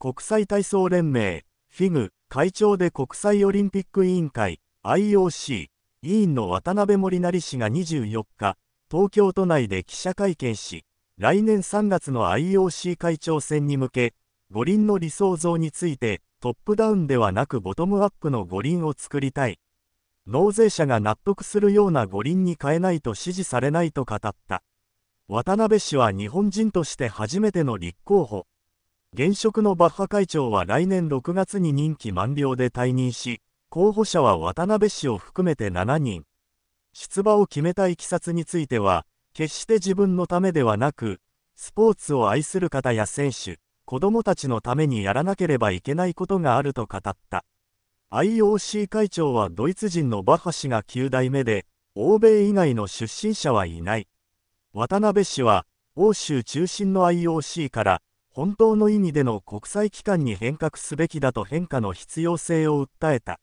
国際体操連盟 FIG 会長で国際オリンピック委員会 IOC 委員の渡辺森成氏が24日東京都内で記者会見し来年3月の IOC 会長選に向け五輪の理想像についてトップダウンではなくボトムアップの五輪を作りたい納税者が納得するような五輪に変えないと支持されないと語った渡辺氏は日本人として初めての立候補現職のバッハ会長は来年6月に任期満了で退任し、候補者は渡辺氏を含めて7人。出馬を決めたいきさつについては、決して自分のためではなく、スポーツを愛する方や選手、子供たちのためにやらなければいけないことがあると語った。IOC 会長はドイツ人のバッハ氏が9代目で、欧米以外の出身者はいない。渡辺氏は、欧州中心の IOC から、本当の意味での国際機関に変革すべきだと変化の必要性を訴えた。